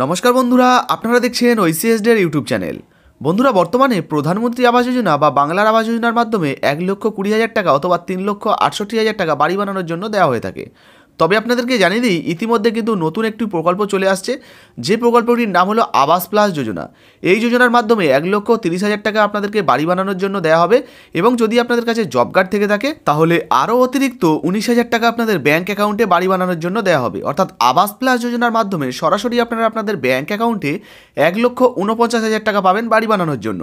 নমস্কার বন্ধুরা আপনারা দেখছেন ওইসিএসডের ইউটিউব চ্যানেল বন্ধুরা বর্তমানে প্রধানমন্ত্রী আবাস যোজনা বা বাংলার আবাস যোজনার মাধ্যমে এক লক্ষ কুড়ি হাজার টাকা অথবা তিন লক্ষ আটষট্টি হাজার টাকা বাড়ি বানানোর জন্য দেওয়া হয়ে থাকে তবে আপনাদেরকে জানিয়ে দিই ইতিমধ্যে কিন্তু নতুন একটি প্রকল্প চলে আসছে যে প্রকল্পটির নাম হলো আবাস প্লাস যোজনা এই যোজনার মাধ্যমে এক লক্ষ তিরিশ হাজার টাকা আপনাদেরকে বাড়ি বানানোর জন্য দেওয়া হবে এবং যদি আপনাদের কাছে জব কার্ড থেকে থাকে তাহলে আরও অতিরিক্ত উনিশ হাজার টাকা আপনাদের ব্যাঙ্ক অ্যাকাউন্টে বাড়ি বানানোর জন্য দেওয়া হবে অর্থাৎ আবাস প্লাস যোজনার মাধ্যমে সরাসরি আপনারা আপনাদের ব্যাঙ্ক অ্যাকাউন্টে এক লক্ষ উনপঞ্চাশ হাজার টাকা পাবেন বাড়ি বানানোর জন্য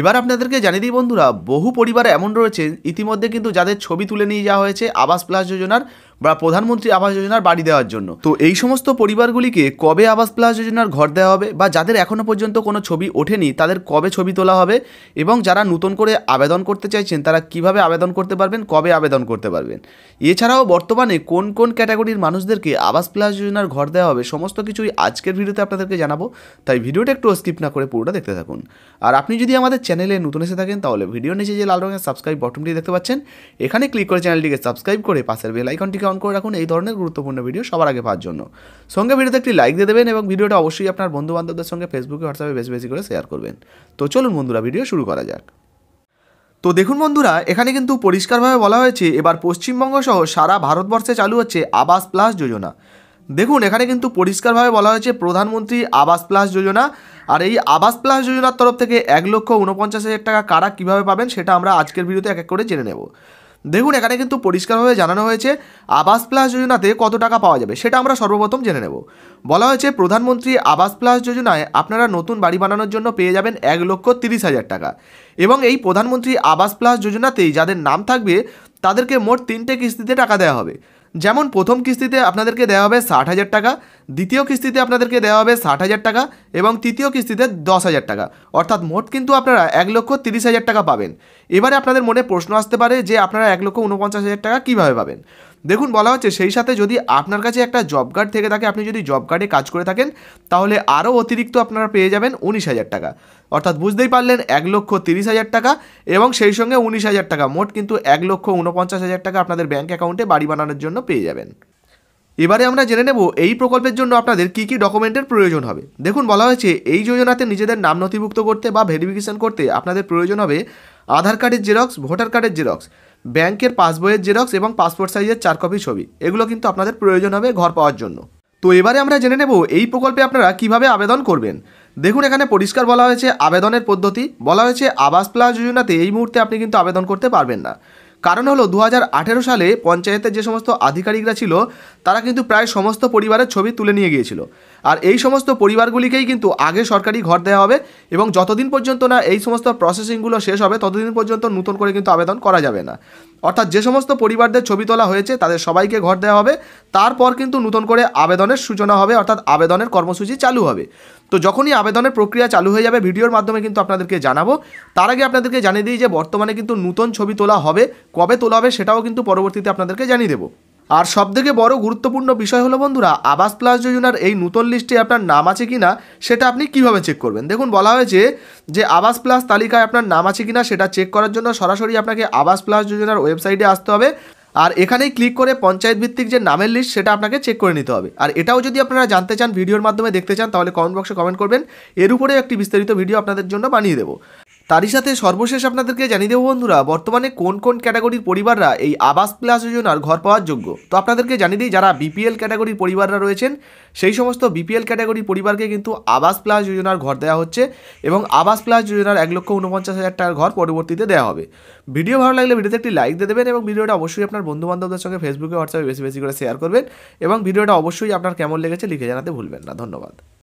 এবার আপনাদেরকে জানিয়ে দিই বন্ধুরা বহু পরিবার এমন রয়েছে ইতিমধ্যে কিন্তু যাদের ছবি তুলে নিয়ে যাওয়া হয়েছে আবাস প্লাস যোজনার বা প্রধানমন্ত্রী আবাস যোজনার বাড়ি দেওয়ার জন্য তো এই সমস্ত পরিবারগুলিকে কবে আবাস প্লাস যোজনার ঘর দেওয়া হবে বা যাদের এখনও পর্যন্ত কোনো ছবি ওঠেনি তাদের কবে ছবি তোলা হবে এবং যারা নতুন করে আবেদন করতে চাইছেন তারা কিভাবে আবেদন করতে পারবেন কবে আবেদন করতে পারবেন এছাড়াও বর্তমানে কোন কোন ক্যাটাগরির মানুষদেরকে আবাস প্লাস যোজনার ঘর দেওয়া হবে সমস্ত কিছুই আজকের ভিডিওতে আপনাদেরকে জানাবো তাই ভিডিওটা একটু স্কিপ না করে পুরোটা দেখতে থাকুন আর আপনি যদি আমাদের চ্যানেলে নতুন এসে থাকেন তাহলে ভিডিও নিচে যে লাল রঙের সাবস্ক্রাইব বটনটি দেখতে পাচ্ছেন এখানে ক্লিক করে চ্যানেলটিকে সাবস্ক্রাইব করে পাশের বেল আইকনটিকে অন করে রাখুন এই ধরনের গুরুত্বপূর্ণ ভিডিও সবার আগে পাওয়ার জন্য সঙ্গে ভিডিওতে একটি লাইক দিয়ে দেবেন এবং ভিডিওটা অবশ্যই আপনার বন্ধু বান্ধবদের সঙ্গে ফেসবুকে হোয়াটসঅ্যাপে বেশি বেশি করে শেয়ার করবেন তো চলুন বন্ধুরা ভিডিও শুরু করা যাক তো দেখুন বন্ধুরা এখানে কিন্তু পরিষ্কারভাবে বলা হয়েছে এবার পশ্চিমবঙ্গ সহ সারা ভারতবর্ষে চালু হচ্ছে আবাস প্লাস যোজনা দেখুন এখানে কিন্তু পরিষ্কারভাবে বলা হয়েছে প্রধানমন্ত্রী আবাস প্লাস যোজনা আর এই আবাস প্লাস যোজনার তরফ থেকে এক লক্ষ উনপঞ্চাশ হাজার টাকা কারা কীভাবে পাবেন সেটা আমরা আজকের ভিডিওতে এক এক করে জেনে নেব দেখুন এখানে কিন্তু পরিষ্কারভাবে জানানো হয়েছে আবাস প্লাস যোজনাতে কত টাকা পাওয়া যাবে সেটা আমরা সর্বপ্রথম জেনে নেব বলা হয়েছে প্রধানমন্ত্রী আবাস প্লাস যোজনায় আপনারা নতুন বাড়ি বানানোর জন্য পেয়ে যাবেন এক লক্ষ তিরিশ হাজার টাকা এবং এই প্রধানমন্ত্রী আবাস প্লাস যোজনাতেই যাদের নাম থাকবে তাদেরকে মোট তিনটে কিস্তিতে টাকা দেওয়া হবে যেমন প্রথম কিস্তিতে আপনাদেরকে দেওয়া হবে ষাট হাজার টাকা দ্বিতীয় কিস্তিতে আপনাদেরকে দেওয়া হবে ষাট হাজার টাকা এবং তৃতীয় কিস্তিতে দশ হাজার টাকা অর্থাৎ মোট কিন্তু আপনারা এক লক্ষ তিরিশ হাজার টাকা পাবেন এবারে আপনাদের মনে প্রশ্ন আসতে পারে যে আপনারা এক লক্ষ উনপঞ্চাশ হাজার টাকা কীভাবে পাবেন দেখুন বলা হচ্ছে সেই সাথে যদি আপনার কাছে একটা জব কার্ড থেকে থাকে আপনি যদি জব কার্ডে কাজ করে থাকেন তাহলে আরও অতিরিক্ত আপনারা পেয়ে যাবেন উনিশ হাজার টাকা অর্থাৎ বুঝতেই পারলেন এক লক্ষ তিরিশ হাজার টাকা এবং সেই সঙ্গে উনিশ হাজার টাকা মোট কিন্তু এক লক্ষ উনপঞ্চাশ হাজার টাকা আপনাদের ব্যাঙ্ক অ্যাকাউন্টে বাড়ি বানানোর জন্য পেয়ে যাবেন এবারে আমরা জেনে নেব এই প্রকল্পের জন্য আপনাদের কী কী ডকুমেন্টের প্রয়োজন হবে দেখুন বলা হয়েছে এই যোজনাতে নিজেদের নাম নথিভুক্ত করতে বা ভেরিফিকেশন করতে আপনাদের প্রয়োজন হবে আধার কার্ডের জেরক্স ভোটার কার্ডের জেরক্স ব্যাংকের পাসবইয়ের জেরক্স এবং পাসপোর্ট সাইজের চার কপি ছবি এগুলো কিন্তু আপনাদের প্রয়োজন হবে ঘর পাওয়ার জন্য তো এবারে আমরা জেনে নেব এই প্রকল্পে আপনারা কিভাবে আবেদন করবেন দেখুন এখানে পরিষ্কার বলা হয়েছে আবেদনের পদ্ধতি বলা হয়েছে আবাস প্লাস যোজনাতে এই মুহূর্তে আপনি কিন্তু আবেদন করতে পারবেন না কারণ হলো দু সালে পঞ্চায়েতে যে সমস্ত আধিকারিকরা ছিল তারা কিন্তু প্রায় সমস্ত পরিবারের ছবি তুলে নিয়ে গিয়েছিল আর এই সমস্ত পরিবারগুলিকেই কিন্তু আগে সরকারি ঘর দেওয়া হবে এবং যতদিন পর্যন্ত না এই সমস্ত প্রসেসিংগুলো শেষ হবে ততদিন পর্যন্ত নতুন করে কিন্তু আবেদন করা যাবে না অর্থাৎ যে সমস্ত পরিবারদের ছবি তোলা হয়েছে তাদের সবাইকে ঘর দেওয়া হবে তারপর কিন্তু নতুন করে আবেদনের সূচনা হবে অর্থাৎ আবেদনের কর্মসূচি চালু হবে তো যখনই আবেদনের প্রক্রিয়া চালু হয়ে যাবে ভিডিওর মাধ্যমে কিন্তু আপনাদেরকে জানাবো তার আগে আপনাদেরকে জানিয়ে দিই যে বর্তমানে কিন্তু নতুন ছবি তোলা হবে কবে তোলা হবে সেটাও কিন্তু পরবর্তীতে আপনাদেরকে জানিয়ে দেবো আর সবথেকে বড় গুরুত্বপূর্ণ বিষয় হলো বন্ধুরা আবাস প্লাস যোজনার এই নূতন লিস্টে আপনার নাম আছে কি না সেটা আপনি কিভাবে চেক করবেন দেখুন বলা হয়েছে যে আবাস প্লাস তালিকায় আপনার নাম আছে কি না সেটা চেক করার জন্য সরাসরি আপনাকে আবাস প্লাস যোজনার ওয়েবসাইটে আসতে হবে আর এখানেই ক্লিক করে পঞ্চায়েত ভিত্তিক যে নামের লিস্ট সেটা আপনাকে চেক করে নিতে হবে আর এটাও যদি আপনারা জানতে চান ভিডিওর মাধ্যমে দেখতে চান তাহলে কমেন্ট বক্সে কমেন্ট করবেন এর উপরেও একটি বিস্তারিত ভিডিও আপনাদের জন্য বানিয়ে দেবো তারই সাথে সর্বশেষ আপনাদেরকে জানিয়ে দেবো বন্ধুরা বর্তমানে কোন কোন ক্যাটাগরির পরিবাররা এই আবাস প্লাস যোজনার ঘর পাওয়ার যোগ্য তো আপনাদেরকে জানিয়ে দিই যারা বিপিএল ক্যাটাগরির পরিবাররা রয়েছেন সেই সমস্ত বিপিএল ক্যাটাগরির পরিবারকে কিন্তু আবাস প্লাস যোজনার ঘর দেওয়া হচ্ছে এবং আবাস প্লাস যোজনার এক লক্ষ উনপঞ্চাশ হাজার টাকার ঘর পরবর্তীতে দেওয়া হবে ভিডিও ভালো লাগলে ভিডিওতে একটি লাইক দিয়ে দেবেন এবং ভিডিওটা অবশ্যই আপনার বন্ধুবান্ধবদের সঙ্গে ফেসবুকে হোয়াটসঅ্যাপে বেশি বেশি করে শেয়ার করবেন এবং ভিডিওটা অবশ্যই আপনার কেমন লেগেছে লিখে জানাতে ভুলবেন না ধন্যবাদ